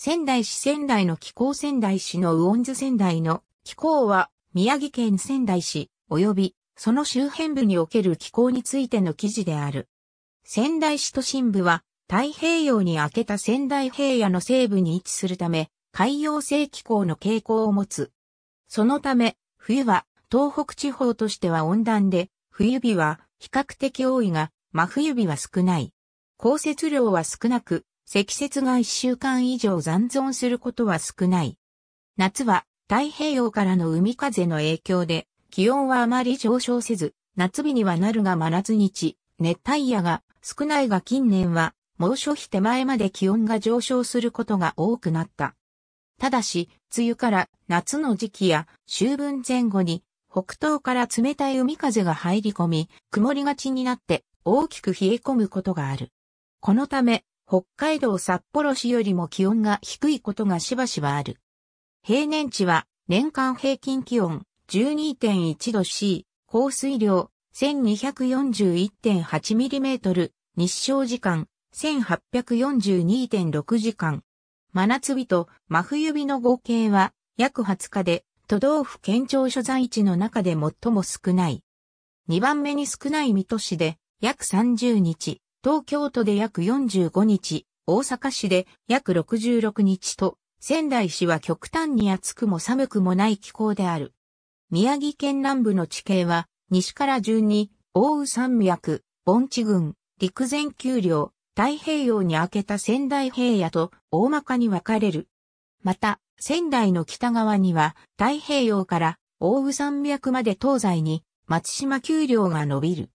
仙台市仙台の気候仙台市の魚温ズ仙台の気候は宮城県仙台市及びその周辺部における気候についての記事である。仙台市都心部は太平洋に明けた仙台平野の西部に位置するため海洋性気候の傾向を持つ。そのため冬は東北地方としては温暖で冬日は比較的多いが真冬日は少ない。降雪量は少なく積雪が1週間以上残存することは少ない。夏は太平洋からの海風の影響で気温はあまり上昇せず、夏日にはなるが真夏日、熱帯夜が少ないが近年は猛暑日手前まで気温が上昇することが多くなった。ただし、梅雨から夏の時期や秋分前後に北東から冷たい海風が入り込み、曇りがちになって大きく冷え込むことがある。このため、北海道札幌市よりも気温が低いことがしばしばある。平年値は年間平均気温12.1度 C、降水量 1241.8mm、日照時間1842.6時間。真夏日と真冬日の合計は約20日で都道府県庁所在地の中で最も少ない。2番目に少ない水戸市で約30日。東京都で約45日、大阪市で約66日と、仙台市は極端に暑くも寒くもない気候である。宮城県南部の地形は、西から順に、大宇山脈、盆地群、陸前丘陵、太平洋に明けた仙台平野と大まかに分かれる。また、仙台の北側には太平洋から大宇山脈まで東西に松島丘陵が伸びる。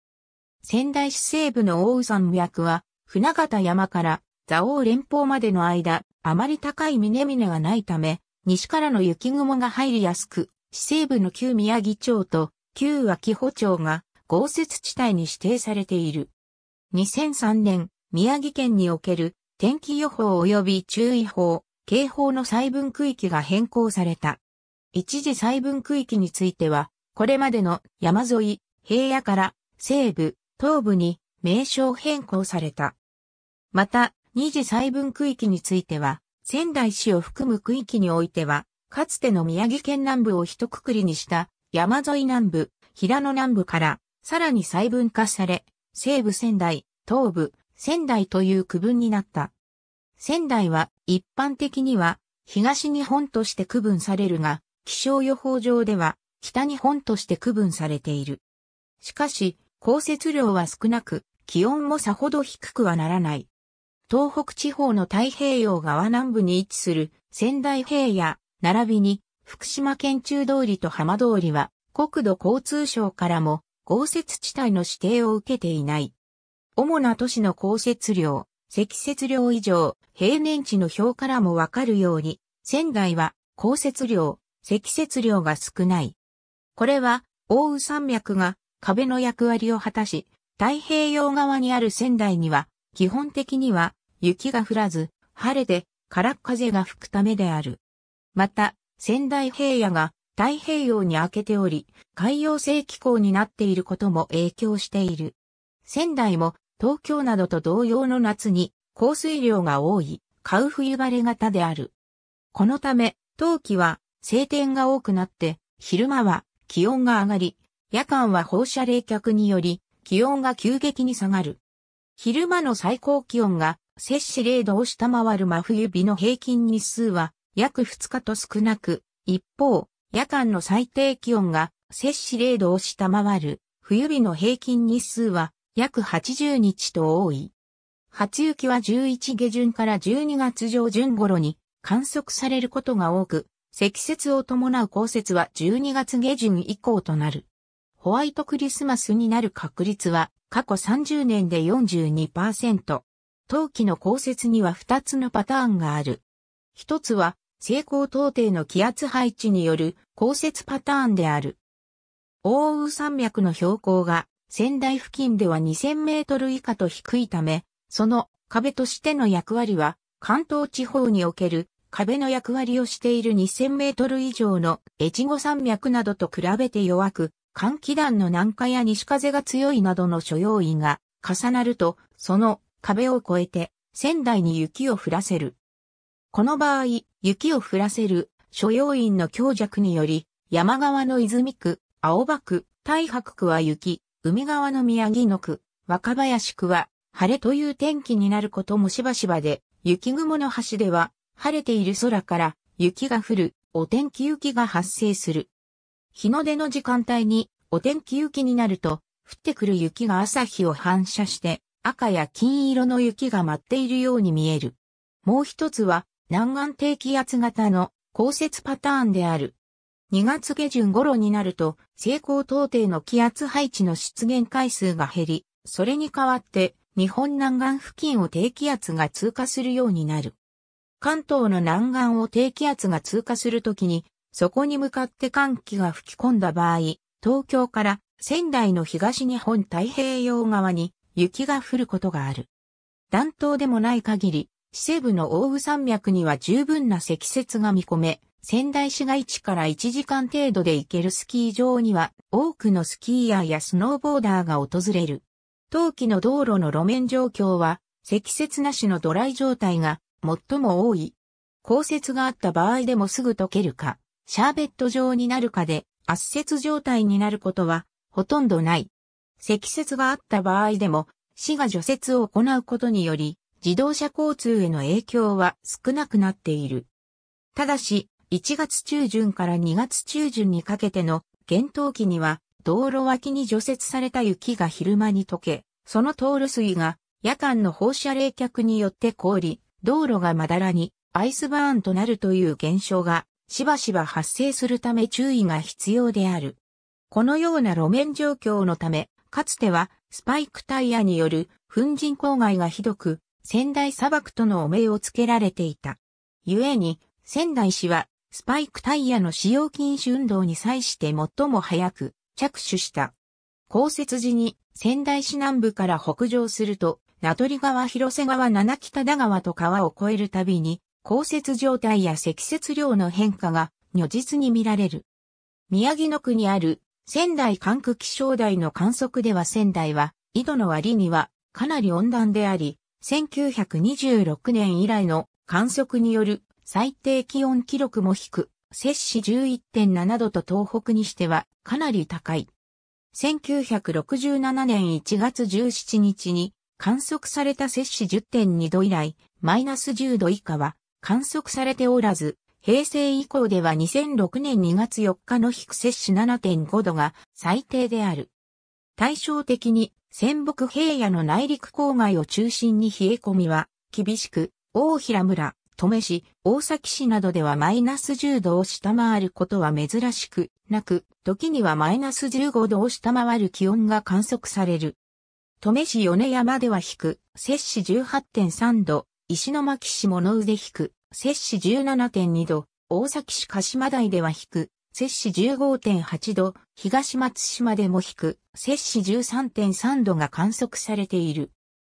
仙台市西部の大宇山脈は、船形山から蔵王連峰までの間、あまり高い峰々がないため、西からの雪雲が入りやすく、市西部の旧宮城町と旧秋保町が豪雪地帯に指定されている。2003年、宮城県における天気予報及び注意報、警報の細分区域が変更された。一時細分区域については、これまでの山沿い、平野から西部、東部に名称変更された。また、二次細分区域については、仙台市を含む区域においては、かつての宮城県南部を一括りにした山沿い南部、平野南部からさらに細分化され、西部仙台、東部、仙台という区分になった。仙台は一般的には東日本として区分されるが、気象予報上では北日本として区分されている。しかし、降雪量は少なく、気温もさほど低くはならない。東北地方の太平洋側南部に位置する仙台平野、並びに福島県中通りと浜通りは国土交通省からも豪雪地帯の指定を受けていない。主な都市の降雪量、積雪量以上、平年値の表からもわかるように、仙台は降雪量、積雪量が少ない。これは、奥羽山脈が壁の役割を果たし、太平洋側にある仙台には、基本的には雪が降らず、晴れて、から風が吹くためである。また、仙台平野が太平洋に明けており、海洋性気候になっていることも影響している。仙台も東京などと同様の夏に降水量が多い、買う冬晴れ型である。このため、冬季は晴天が多くなって、昼間は気温が上がり、夜間は放射冷却により気温が急激に下がる。昼間の最高気温が摂氏0度を下回る真冬日の平均日数は約2日と少なく、一方、夜間の最低気温が摂氏0度を下回る冬日の平均日数は約80日と多い。初雪は11下旬から12月上旬頃に観測されることが多く、積雪を伴う降雪は12月下旬以降となる。ホワイトクリスマスになる確率は過去30年で42%。冬季の降雪には2つのパターンがある。一つは西高東低の気圧配置による降雪パターンである。大雨山脈の標高が仙台付近では2000メートル以下と低いため、その壁としての役割は関東地方における壁の役割をしている2000メートル以上の越後山脈などと比べて弱く、寒気団の南下や西風が強いなどの諸要因が重なると、その壁を越えて仙台に雪を降らせる。この場合、雪を降らせる諸要因の強弱により、山側の泉区、青葉区、大白区は雪、海側の宮城野区、若林区は晴れという天気になることもしばしばで、雪雲の端では晴れている空から雪が降るお天気雪が発生する。日の出の時間帯にお天気雪になると、降ってくる雪が朝日を反射して赤や金色の雪が舞っているように見える。もう一つは南岸低気圧型の降雪パターンである。2月下旬頃になると、西高東低の気圧配置の出現回数が減り、それに代わって日本南岸付近を低気圧が通過するようになる。関東の南岸を低気圧が通過するときにそこに向かって寒気が吹き込んだ場合、東京から仙台の東日本太平洋側に雪が降ることがある。暖冬でもない限り、西部の大宇山脈には十分な積雪が見込め、仙台市街地から1時間程度で行けるスキー場には多くのスキーヤーやスノーボーダーが訪れる。冬季の道路の路面状況は積雪なしのドライ状態が最も多い。降雪があった場合でもすぐ溶けるか、シャーベット状になるかで圧雪状態になることはほとんどない。積雪があった場合でも、市が除雪を行うことにより、自動車交通への影響は少なくなっている。ただし、1月中旬から2月中旬にかけての厳冬期には、道路脇に除雪された雪が昼間に溶け、その通る水が夜間の放射冷却によって凍り、道路がまだらにアイスバーンとなるという現象がしばしば発生するため注意が必要である。このような路面状況のため、かつてはスパイクタイヤによる粉塵公害がひどく、仙台砂漠との汚名をつけられていた。故に、仙台市はスパイクタイヤの使用禁止運動に際して最も早く着手した。降雪時に仙台市南部から北上すると、名取川広瀬川七北田川と川を越えるたびに、降雪状態や積雪量の変化が如実に見られる。宮城野区にある仙台管区気象台の観測では仙台は緯度の割にはかなり温暖であり、1926年以来の観測による最低気温記録も低く、摂氏11.7度と東北にしてはかなり高い。1967年1月17日に観測された摂氏10.2度以来、マイナス10度以下は観測されておらず、平成以降では2006年2月4日のく摂氏7.5度が最低である。対照的に、仙北平野の内陸郊外を中心に冷え込みは、厳しく、大平村、登米市、大崎市などではマイナス10度を下回ることは珍しくなく、時にはマイナス15度を下回る気温が観測される。登米市米山では低く、摂氏18.3度、石巻市物腕引く、摂氏17.2度、大崎市鹿島台では引く、摂氏15.8度、東松島でも引く、摂氏13.3度が観測されている。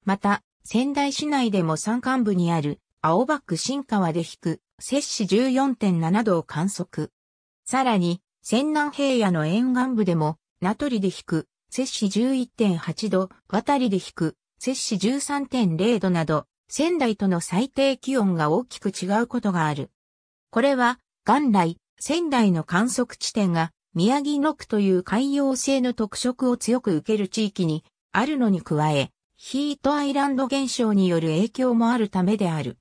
また、仙台市内でも山間部にある、青葉区新川で引く、摂氏14.7度を観測。さらに、仙南平野の沿岸部でも、名取で引く、摂氏11.8度、渡りで引く、摂氏13.0度など、仙台との最低気温が大きく違うことがある。これは、元来、仙台の観測地点が、宮城野区という海洋性の特色を強く受ける地域にあるのに加え、ヒートアイランド現象による影響もあるためである。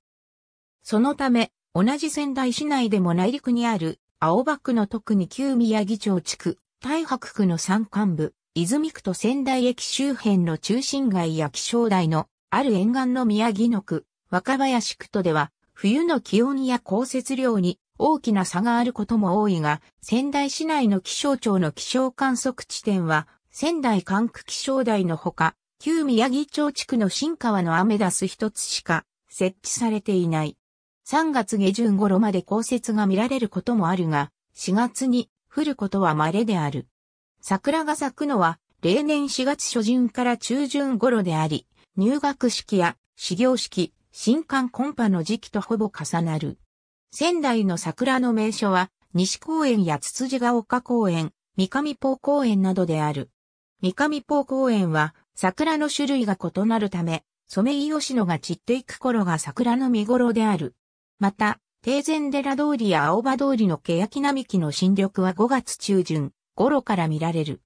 そのため、同じ仙台市内でも内陸にある青葉区の特に旧宮城町地区、大白区の山間部、泉区と仙台駅周辺の中心街や気象台のある沿岸の宮城の区、若林区とでは、冬の気温や降雪量に大きな差があることも多いが、仙台市内の気象庁の気象観測地点は、仙台管区気象台のほか、旧宮城町地区の新川のアメダス一つしか設置されていない。3月下旬頃まで降雪が見られることもあるが、4月に降ることは稀である。桜が咲くのは、例年4月初旬から中旬頃であり、入学式や始業式、新刊コンパの時期とほぼ重なる。仙台の桜の名所は、西公園やつつじが丘公園、三上ー公園などである。三上ー公園は、桜の種類が異なるため、ソメイヨシノが散っていく頃が桜の見頃である。また、定禅寺通りや青葉通りの欅並木の新緑は5月中旬頃から見られる。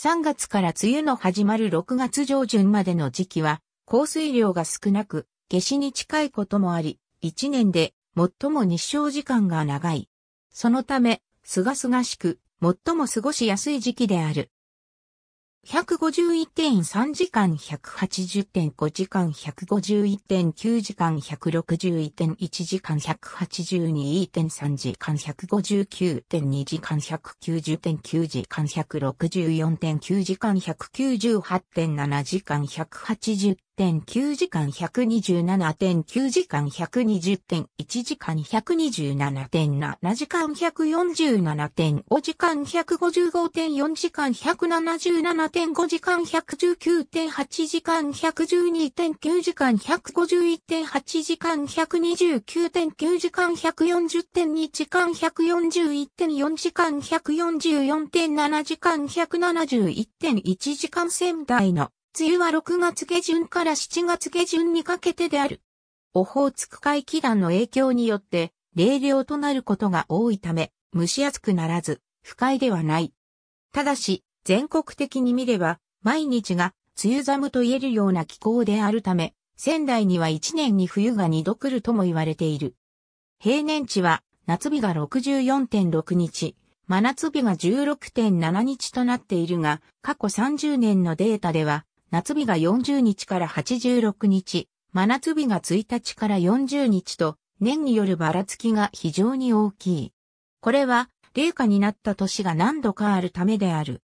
3月から梅雨の始まる6月上旬までの時期は、降水量が少なく、夏至に近いこともあり、1年で最も日照時間が長い。そのため、すがすがしく、最も過ごしやすい時期である。151.3時間180.5時間151.9時間161.1時間182.3時間159.2時間190.9時間164.9時間198.7時間180 120.9時間127.9時間120.1時間127.7時間147.5時間155.4時間177.5時間119.8時間112.9時間151.8時間129.9時間140.2時間141.4時間144.7時間171.1時間仙台の梅雨は6月下旬から7月下旬にかけてである。オホーツク海気団の影響によって、冷涼となることが多いため、蒸し暑くならず、不快ではない。ただし、全国的に見れば、毎日が梅雨寒と言えるような気候であるため、仙台には1年に冬が二度来るとも言われている。平年値は、夏日が64.6日、真夏日が16.7日となっているが、過去30年のデータでは、夏日が40日から86日、真夏日が1日から40日と、年によるばらつきが非常に大きい。これは、冷夏になった年が何度かあるためである。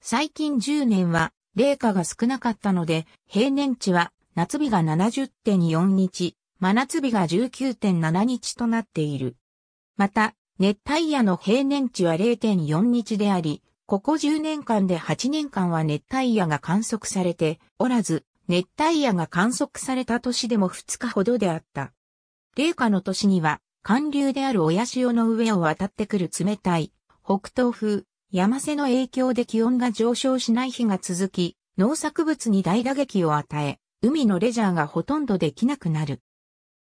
最近10年は、冷夏が少なかったので、平年値は夏日が70.4日、真夏日が19.7日となっている。また、熱帯夜の平年値は0.4日であり、ここ10年間で8年間は熱帯夜が観測されておらず、熱帯夜が観測された年でも2日ほどであった。冷夏の年には、寒流である親潮の上を渡ってくる冷たい、北東風、山瀬の影響で気温が上昇しない日が続き、農作物に大打撃を与え、海のレジャーがほとんどできなくなる。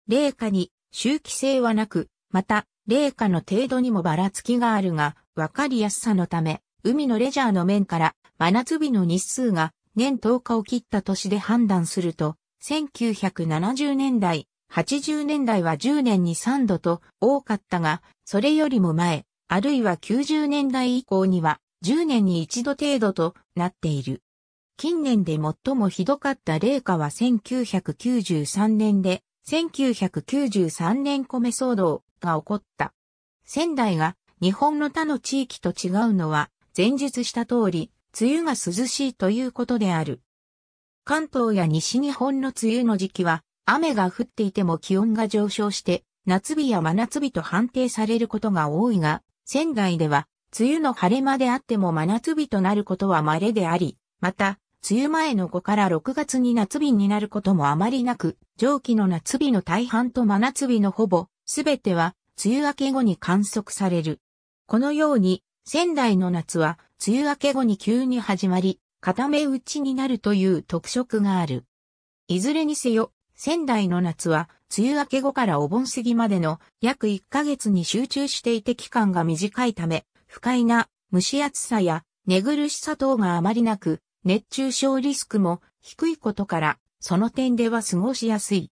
冷夏に周期性はなく、また、冷夏の程度にもばらつきがあるが、わかりやすさのため、海のレジャーの面から真夏日の日数が年10日を切った年で判断すると、1970年代、80年代は10年に3度と多かったが、それよりも前、あるいは90年代以降には10年に1度程度となっている。近年で最もひどかった例夏は1993年で、1993年米騒動が起こった。仙台が日本の他の地域と違うのは、前述した通り、梅雨が涼しいということである。関東や西日本の梅雨の時期は、雨が降っていても気温が上昇して、夏日や真夏日と判定されることが多いが、仙台では、梅雨の晴れ間であっても真夏日となることは稀であり、また、梅雨前の5から6月に夏日になることもあまりなく、上記の夏日の大半と真夏日のほぼ、すべては、梅雨明け後に観測される。このように、仙台の夏は、梅雨明け後に急に始まり、固め打ちになるという特色がある。いずれにせよ、仙台の夏は、梅雨明け後からお盆過ぎまでの約1ヶ月に集中していて期間が短いため、不快な蒸し暑さや寝苦しさ等があまりなく、熱中症リスクも低いことから、その点では過ごしやすい。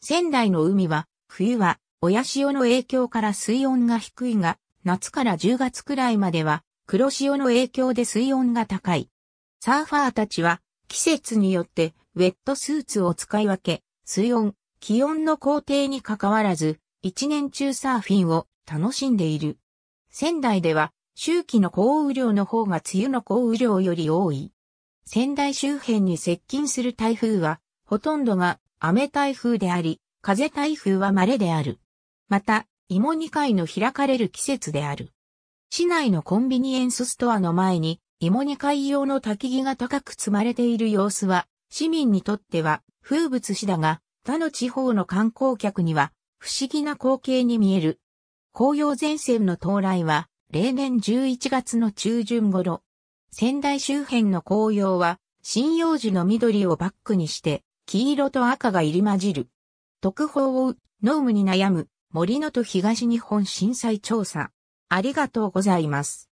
仙台の海は、冬は、親潮の影響から水温が低いが、夏から10月くらいまでは黒潮の影響で水温が高い。サーファーたちは季節によってウェットスーツを使い分け、水温、気温の工程に関わらず、一年中サーフィンを楽しんでいる。仙台では周期の降雨量の方が梅雨の降雨量より多い。仙台周辺に接近する台風は、ほとんどが雨台風であり、風台風は稀である。また、芋煮会の開かれる季節である。市内のコンビニエンスストアの前に、芋煮会用の焚き木が高く積まれている様子は、市民にとっては風物詩だが、他の地方の観光客には不思議な光景に見える。紅葉前線の到来は、例年11月の中旬頃。仙台周辺の紅葉は、針葉樹の緑をバックにして、黄色と赤が入り混じる。特報を、ノームに悩む、森のと東日本震災調査。ありがとうございます。